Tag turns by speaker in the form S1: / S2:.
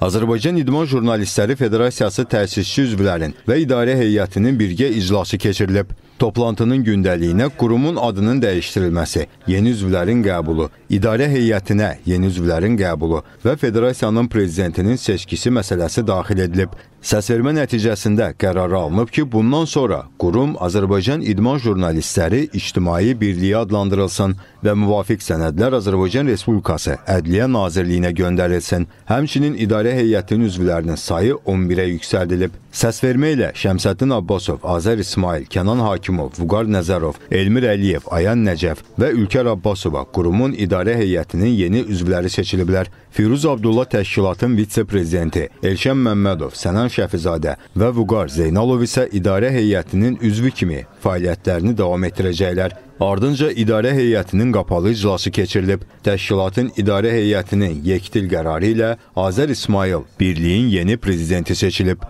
S1: Azərbaycan İdman Jurnalistləri Federasiyası təsisçi üzvlərin və idarə heyətinin birgə iclası keçirilib. Toplantının gündəliyinə qurumun adının dəyişdirilməsi, yeni üzvlərin qəbulu, idarə heyətinə yeni üzvlərin qəbulu və federasiyanın prezidentinin seçkisi məsələsi daxil edilib. Səsvermə nəticəsində qərar alınıb ki, bundan sonra qurum Azərbaycan İdman Jurnalistləri İctimai Birliyi adlandırılsın və müvafiq sənədlər Azərbaycan Respublikası Ədliyyə Nazirliyinə göndərilsin. Həmçinin İdarə Heyətinin üzvlərinin sayı 11-ə yüksəldilib. Səsvermə ilə Şəmsəddin Abbasov, Azər İsmail, Kənan Hakimov, Vüqar Nəzərov, Elmir Əliyev, Ayan Nəcəf və Ülkər Abbasova qurumun idarə heyətinin yeni üzvləri seçiliblər. Firuz Abdullah təşkilatın vitse-prezidenti, Elşən Məmmədov, Sənan Şəfizadə və Vüqar Zeynalov isə idarə heyətinin üzvü kimi fəaliyyətlərini davam etdirəcəklər. Ardınca idarə heyətinin qapalı iclası keçirilib. Təşkilatın idarə heyətinin yekdil qərarı ilə Azər İsmail birliyin yeni prezidenti seçilib.